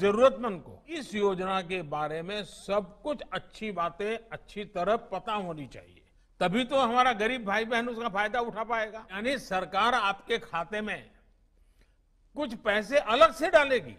जरूरतमंद को इस योजना के बारे में सब कुछ अच्छी बातें अच्छी तरह पता होनी चाहिए तभी तो हमारा गरीब भाई बहन उसका फायदा उठा पाएगा यानी सरकार आपके खाते में कुछ पैसे अलग से डालेगी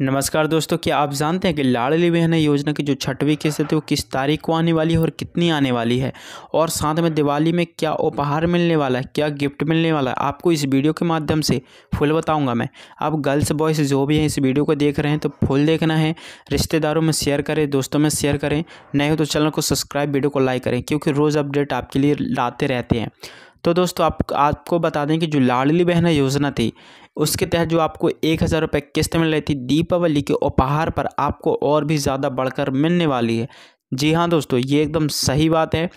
नमस्कार दोस्तों क्या आप जानते हैं कि लाडली बहना योजना की जो छठवीं किस्त है वो किस तारीख को आने वाली है और कितनी आने वाली है और साथ में दिवाली में क्या उपहार मिलने वाला है क्या गिफ्ट मिलने वाला है आपको इस वीडियो के माध्यम से फुल बताऊंगा मैं आप गर्ल्स बॉयज़ जो भी हैं इस वीडियो को देख रहे हैं तो फुल देखना है रिश्तेदारों में शेयर करें दोस्तों में शेयर करें नए हो तो चैनल को सब्सक्राइब वीडियो को लाइक करें क्योंकि रोज़ अपडेट आपके लिए लाते रहते हैं तो दोस्तों आप आपको बता दें कि जो लाडली बहना योजना थी उसके तहत जो आपको एक हज़ार रुपये किस्त मिल रही थी दीपावली के उपहार पर आपको और भी ज़्यादा बढ़कर मिलने वाली है जी हाँ दोस्तों ये एकदम सही बात है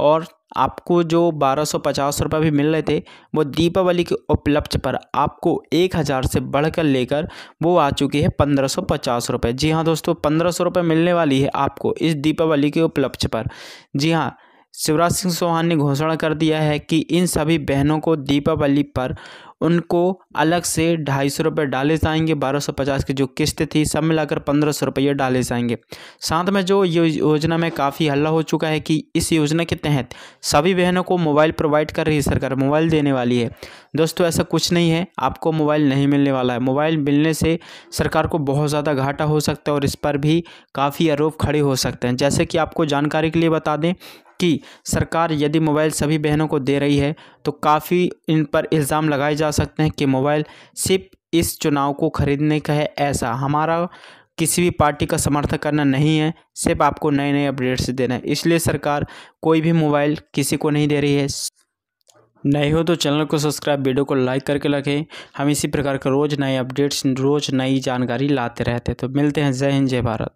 और आपको जो बारह सौ पचास रुपये भी मिल रहे थे वो दीपावली के उपलब्ध पर आपको एक हज़ार से बढ़कर लेकर वो आ चुकी है पंद्रह सौ पचास रुपये जी हाँ दोस्तों पंद्रह सौ रुपये मिलने वाली है आपको इस दीपावली के उपलब्ध पर जी हाँ शिवराज सिंह चौहान ने घोषणा कर दिया है कि इन सभी बहनों को दीपावली पर उनको अलग से ढाई सौ रुपये डाले जाएंगे बारह सौ पचास की जो किस्त थी सब मिलाकर पंद्रह सौ रुपये डाले जाएंगे साथ में जो ये योजना में काफ़ी हल्ला हो चुका है कि इस योजना के तहत सभी बहनों को मोबाइल प्रोवाइड कर रही है सरकार मोबाइल देने वाली है दोस्तों ऐसा कुछ नहीं है आपको मोबाइल नहीं मिलने वाला है मोबाइल मिलने से सरकार को बहुत ज़्यादा घाटा हो सकता है और इस पर भी काफ़ी आरोप खड़े हो सकते हैं जैसे कि आपको जानकारी के लिए बता दें कि सरकार यदि मोबाइल सभी बहनों को दे रही है तो काफ़ी इन पर इल्ज़ाम लगाए जा सकते हैं कि मोबाइल सिर्फ इस चुनाव को खरीदने का है ऐसा हमारा किसी भी पार्टी का समर्थन करना नहीं है सिर्फ आपको नए नए अपडेट्स देना है इसलिए सरकार कोई भी मोबाइल किसी को नहीं दे रही है नए हो तो चैनल को सब्सक्राइब वीडियो को लाइक करके रखें हम इसी प्रकार का रोज़ नए अपडेट्स रोज़ नई जानकारी लाते रहते हैं तो मिलते हैं जय हिंद जय भारत